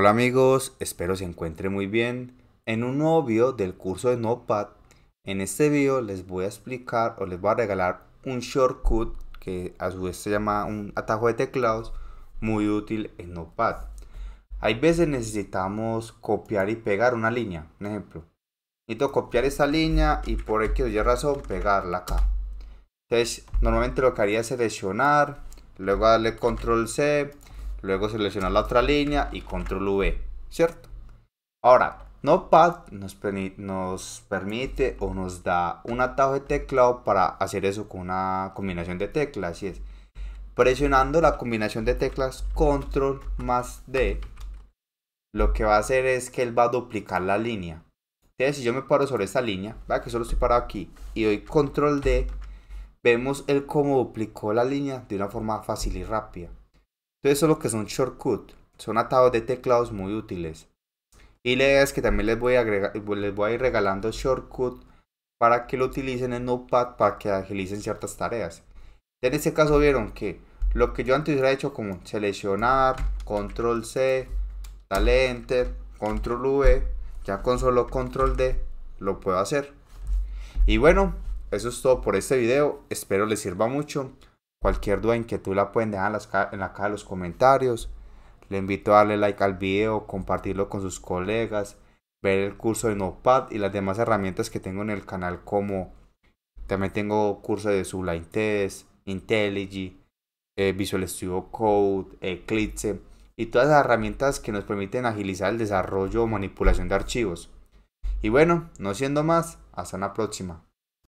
Hola amigos, espero se encuentren muy bien. En un nuevo video del curso de Notepad, en este video les voy a explicar o les voy a regalar un shortcut que a su vez se llama un atajo de teclados muy útil en Notepad. Hay veces necesitamos copiar y pegar una línea, un ejemplo. Necesito copiar esta línea y por X o Y razón pegarla acá. Entonces, normalmente lo que haría es seleccionar, luego darle control C, luego selecciona la otra línea y control V, ¿cierto? Ahora, Notepad nos, permite, nos permite o nos da un atajo de teclado para hacer eso con una combinación de teclas, así es. Presionando la combinación de teclas control más D, lo que va a hacer es que él va a duplicar la línea. Entonces, si yo me paro sobre esta línea, que solo estoy parado aquí, y doy control D, vemos él cómo duplicó la línea de una forma fácil y rápida. Entonces, eso es lo que son shortcut. Son atados de teclados muy útiles. Y la idea es que también les voy a, agregar, les voy a ir regalando shortcut para que lo utilicen en Notepad para que agilicen ciertas tareas. En este caso vieron que lo que yo antes hubiera hecho como seleccionar, control C, dale enter, control V, ya con solo control D lo puedo hacer. Y bueno, eso es todo por este video, espero les sirva mucho. Cualquier duda, inquietud la pueden dejar en, la caja de los comentarios. Le invito a darle like al video, compartirlo con sus colegas, ver el curso de Notepad y las demás herramientas que tengo en el canal como también tengo cursos de Sublime Test, IntelliJ, eh, Visual Studio Code, Eclipse y todas las herramientas que nos permiten agilizar el desarrollo o manipulación de archivos. Y bueno, no siendo más, hasta una próxima.